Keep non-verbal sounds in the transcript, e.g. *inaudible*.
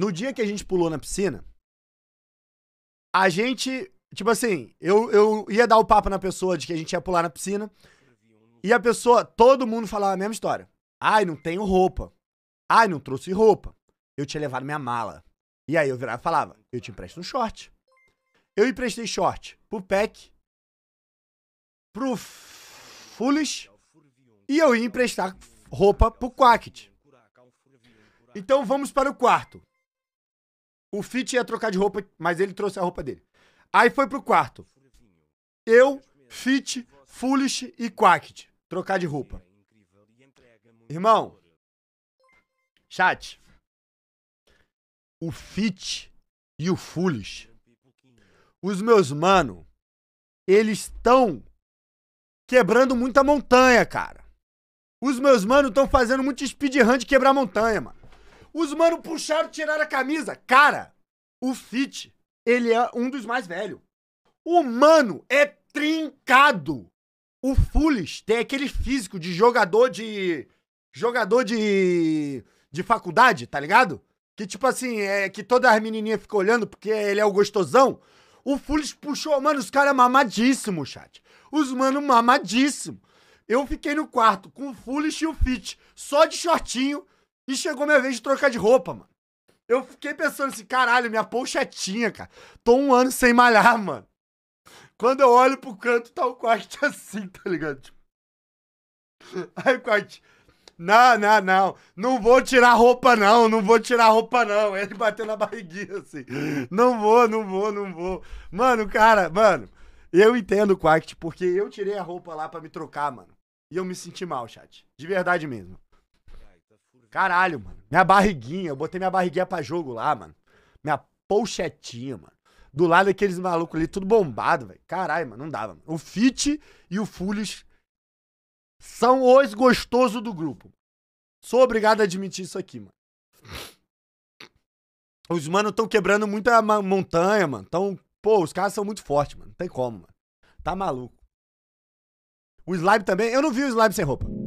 No dia que a gente pulou na piscina, a gente. Tipo assim, eu, eu ia dar o papo na pessoa de que a gente ia pular na piscina. E a pessoa, todo mundo falava a mesma história. Ai, não tenho roupa. Ai, não trouxe roupa. Eu tinha levado minha mala. E aí eu virava e falava, eu te empresto um short. Eu emprestei short pro Peck, pro Foolish, e eu ia emprestar roupa pro Quacket. Então vamos para o quarto. O Fit ia trocar de roupa, mas ele trouxe a roupa dele. Aí foi pro quarto. Eu, Fit, Foolish e Quacked. Trocar de roupa. Irmão. Chat. O Fit e o Foolish. Os meus mano, eles estão quebrando muita montanha, cara. Os meus mano estão fazendo muito speedrun de quebrar montanha, mano. Os mano puxaram, tiraram a camisa. Cara, o Fit, ele é um dos mais velhos. O mano é trincado. O Fulis tem aquele físico de jogador de. Jogador de. de faculdade, tá ligado? Que tipo assim, é que todas as menininhas ficam olhando porque ele é o gostosão. O Fulis puxou, mano, os caras mamadíssimo, chat. Os mano mamadíssimo. Eu fiquei no quarto com o Fulis e o Fit, só de shortinho, e chegou minha vez de trocar de roupa, mano. Eu fiquei pensando assim, caralho, minha polchetinha, é cara. Tô um ano sem malhar, mano. Quando eu olho pro canto, tá o corte *laughs* assim, tá ligado? Tipo, aí o corte. Não, não, não. Não vou tirar roupa, não. Não vou tirar roupa, não. Ele bateu na barriguinha assim. Não vou, não vou, não vou. Mano, cara, mano. Eu entendo o Quack, porque eu tirei a roupa lá para me trocar, mano. E eu me senti mal, chat. De verdade mesmo. Caralho, mano. Minha barriguinha, eu botei minha barriguinha pra jogo lá, mano. Minha polchetinha, mano. Do lado daqueles malucos ali, tudo bombado, velho. Caralho, mano, não dava. Mano. O Fit e o Fulis são os gostosos do grupo. Sou obrigado a admitir isso aqui, mano. Os manos estão quebrando muita montanha, mano. Então, pô, os caras são muito fortes, mano. Não tem como, mano. Tá maluco. O slime também. Eu não vi o slime sem roupa.